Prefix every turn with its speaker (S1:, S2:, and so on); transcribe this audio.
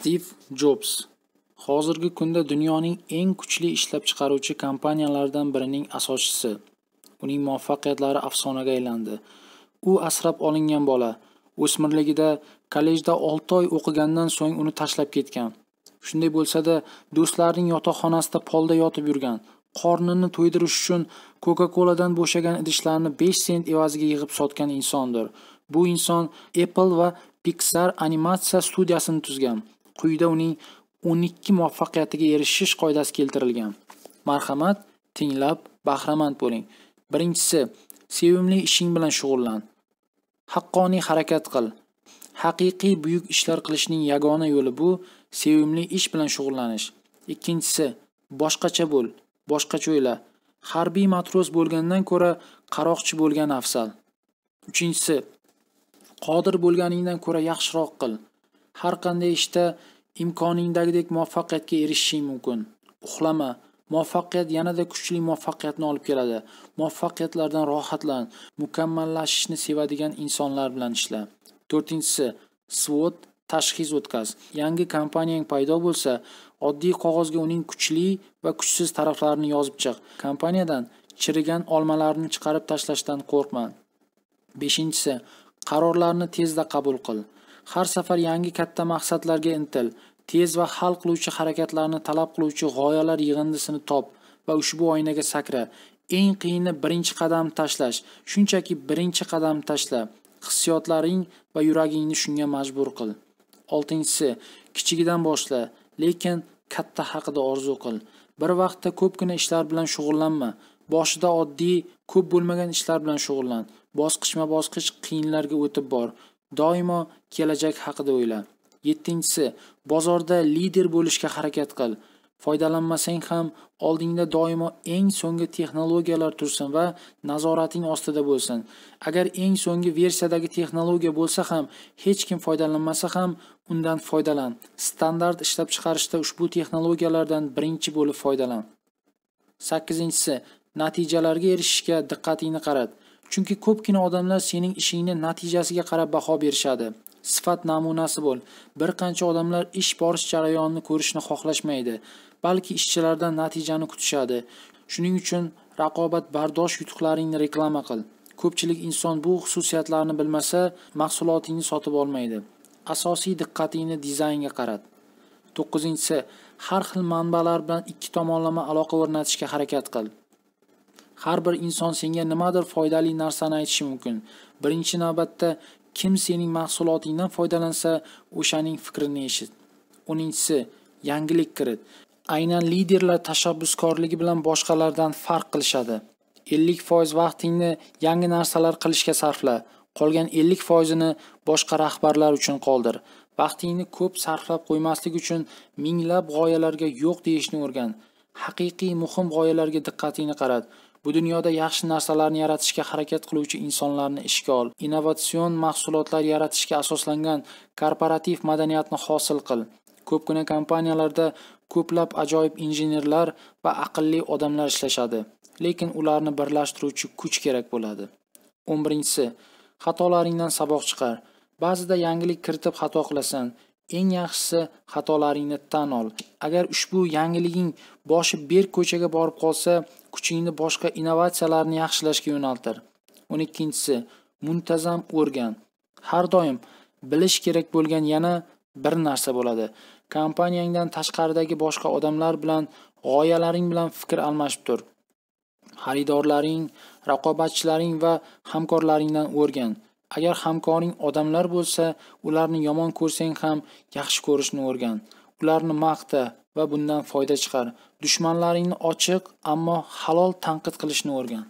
S1: Steve jobs hozirgi kunda dunyoning eng kuchli ishlab chiqaruvchi kompaniyalardan birining asoschisi uning muvaffaqiyatlari afsonaga aylandi u asrab olingan bola o'smirligida kollejda 6 oy o'qigandan so'ng uni tashlab ketgan shunday bo'lsa-da, do'stlarining yotoqxonasida polda yotib yurgan qornini to'ydirish uchun coca coladan bo'shagan idishlarni 5 sent evaziga yig'ib sotgan insondir bu inson apple va pixar animatsiya studiyasini tuzgan Quyida uning 12 muvaffaqiyatiga erishish qoidasi keltirilgan. Marhamat, tinglab, bahramand bo'ling. Birinchisi, sevimli ishing bilan shug'ullan. Haqqoniy harakat qil. Haqiqiy buyuk ishlar qilishning yagona yo'li bu sevimli ish bilan shug'ullanish. Ikkinchisi, boshqacha bo'l, boshqacha o'yla. Harbiy matros bo'lgandan ko'ra qaroqchi bo'lgan afzal. Uchinchisi, qodir bo'lganingdan ko'ra yaxshiroq qil. har qanday ishda imkoningdagidek muvaffaqiyatga erishishing mumkin uxlama muvaffaqiyat yanada kuchli muvaffaqiyatni olib keladi muvaffaqiyatlardan rohatlan mukammallashishni sevadigan insonlar bilan ishla to'rtinchisi svod tashxis o'tkaz yangi kompaniyang paydo bo'lsa oddiy qog'ozga uning kuchli va kuchsiz taraflarini yozib chiq kompaniyadan chirigan olmalarni chiqarib tashlashdan qo'rqma beshinchisi qarorlarni tezda qabul qil har safar yangi katta maqsadlarga intil tez va hal qiluvchi harakatlarni talab qiluvchi g'oyalar yig'indisini top va ushbu oynaga sakra eng qiyini birinchi qadam tashlash shunchaki birinchi qadam tashla hissiyotlaring va yuragingni shunga majbur qil oltinchisi kichigidan boshla lekin katta haqida orzu qil bir vaqtda ko'pgina ishlar bilan shug'ullanma boshida oddiy ko'p bo'lmagan ishlar bilan shug'ullan bosqichma bosqich qiyinlarga o'tib bor doimo kelajak haqida o'yla yettinchisi bozorda lider bo'lishga harakat qil foydalanmasang ham oldingda doimo eng so'nggi texnologiyalar tursin va nazorating ostida bo'lsin agar eng so'nggi versiyadagi texnologiya bo'lsa ham hech kim foydalanmasa ham undan foydalan standart ishlab chiqarishda ushbu texnologiyalardan birinchi bo'lib foydalan sakkizinchisi natijalarga erishishga diqqatingni qarat chunki ko'pgina odamlar sening ishingni natijasiga qarab baho berishadi sifat namunasi bo'l bir qancha odamlar ish borish jarayonini ko'rishni xohlashmaydi balki ishchilardan natijani kutishadi shuning uchun raqobatbardosh yutuqlaringni reklama qil ko'pchilik inson bu xususiyatlarni bilmasa mahsulotingni sotib olmaydi asosiy diqqatingni dizaynga qarat to'qqizinchisi har xil manbalar bilan ikki tomonlama aloqa o'rnatishga harakat qil har bir inson senga nimadir foydali narsani aytishi mumkin birinchi navbatda kim sening mahsulotingdan foydalansa o'shaning fikrini eshit o'ninchisi yangilik kirit aynan liderlar tashabbuskorligi bilan boshqalardan farq qilishadi ellik foiz vaqtingni yangi narsalar qilishga sarfla qolgan ellik foizini boshqa rahbarlar uchun qoldir vaqtingni ko'p sarflab qo'ymaslik uchun minglab g'oyalarga yo'q deyishni o'rgan haqiqiy muhim g'oyalarga diqqatingni qarat bu dunyoda yaxshi narsalarni yaratishga harakat qiluvchi insonlarni ishga ol innovatsion mahsulotlar yaratishga asoslangan korporativ madaniyatni hosil qil ko'pgina kompaniyalarda ko'plab ajoyib injenerlar va aqlli odamlar ishlashadi lekin ularni birlashtiruvchi kuch kerak bo'ladi o'n birinchisi xatolaringdan saboq chiqar ba'zida yangilik kiritib xato qilasan eng yaxshisi xatolaringni tan ol agar ushbu yangiliging boshi berk ko'chaga borib qolsa kuchingni boshqa innovatsiyalarni yaxshilashga yo'naltir o'n ikkinchisi muntazam o'rgan har doim bilish kerak bo'lgan yana bir narsa bo'ladi kompaniyangdan tashqaridagi boshqa odamlar bilan g'oyalaring bilan fikr almashib tur xaridorlaring raqobatchilaring va hamkorlaringdan o'rgan agar hamkoring odamlar bo'lsa ularni yomon ko'rsang ham yaxshi ko'rishni o'rgan ularni maqta va bundan foyda chiqar dushmanlaringni ochiq ammo halol tanqid qilishni o'rgan